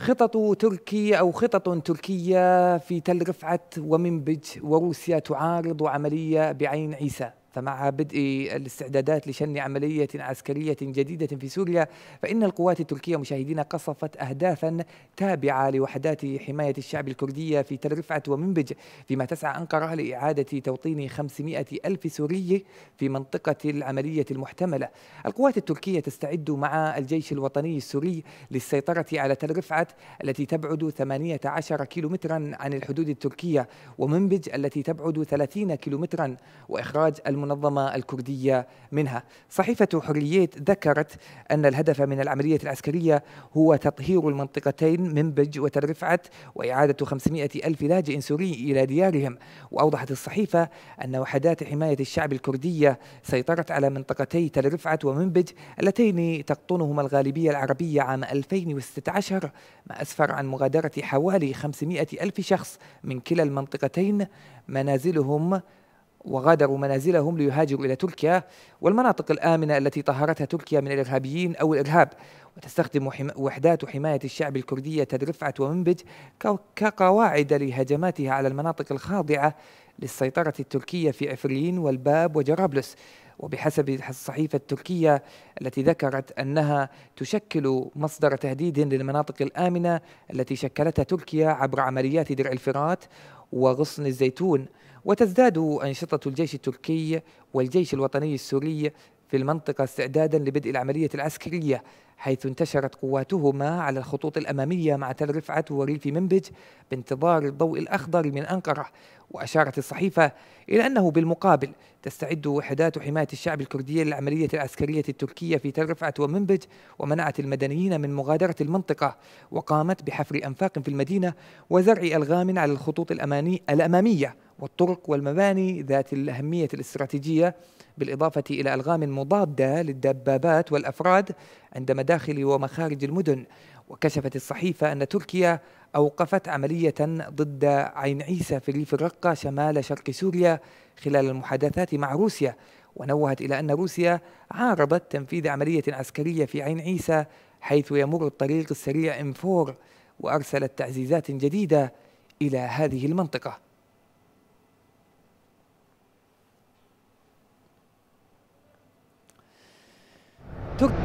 خطط تركي أو خطط تركية في تل رفعت ومنبج وروسيا تعارض عملية بعين عيسى فمع بدء الاستعدادات لشن عملية عسكرية جديدة في سوريا فإن القوات التركية مشاهدين قصفت أهدافا تابعة لوحدات حماية الشعب الكردية في تل رفعت ومنبج فيما تسعى أنقرة لإعادة توطين 500 ألف سوري في منطقة العملية المحتملة القوات التركية تستعد مع الجيش الوطني السوري للسيطرة على تل رفعت التي تبعد 18 كيلومترا عن الحدود التركية ومنبج التي تبعد 30 كيلومترا وإخراج الم المنظمة الكردية منها صحيفة حريات ذكرت أن الهدف من العملية العسكرية هو تطهير المنطقتين منبج وترفعة وإعادة 500 ألف لاجئ سوري إلى ديارهم وأوضحت الصحيفة أن وحدات حماية الشعب الكردية سيطرت على منطقتي ترفعة ومنبج اللتين تقطنهما الغالبية العربية عام 2016 ما أسفر عن مغادرة حوالي 500 ألف شخص من كلا المنطقتين منازلهم وغادروا منازلهم ليهاجروا إلى تركيا والمناطق الآمنة التي طهرتها تركيا من الإرهابيين أو الإرهاب وتستخدم حما وحدات حماية الشعب الكردية تدرفعه ومنبج كقواعد لهجماتها على المناطق الخاضعة للسيطرة التركية في عفرين والباب وجرابلس وبحسب الصحيفة التركية التي ذكرت أنها تشكل مصدر تهديد للمناطق الآمنة التي شكلتها تركيا عبر عمليات درع الفرات وغصن الزيتون وتزداد أنشطة الجيش التركي والجيش الوطني السوري في المنطقة استعدادا لبدء العملية العسكرية حيث انتشرت قواتهما على الخطوط الأمامية مع تل رفعة وريف منبج بانتظار الضوء الأخضر من أنقرة وأشارت الصحيفة إلى أنه بالمقابل تستعد وحدات حماية الشعب الكردية للعملية العسكرية التركية في تل رفعة ومنبج ومنعت المدنيين من مغادرة المنطقة وقامت بحفر أنفاق في المدينة وزرع ألغام على الخطوط الأمامية والطرق والمباني ذات الأهمية الاستراتيجية بالإضافة إلى ألغام مضادة للدبابات والأفراد عند مداخل ومخارج المدن وكشفت الصحيفة أن تركيا أوقفت عملية ضد عين عيسى في ريف الرقة شمال شرق سوريا خلال المحادثات مع روسيا ونوهت إلى أن روسيا عارضت تنفيذ عملية عسكرية في عين عيسى حيث يمر الطريق السريع إنفور وأرسلت تعزيزات جديدة إلى هذه المنطقة 특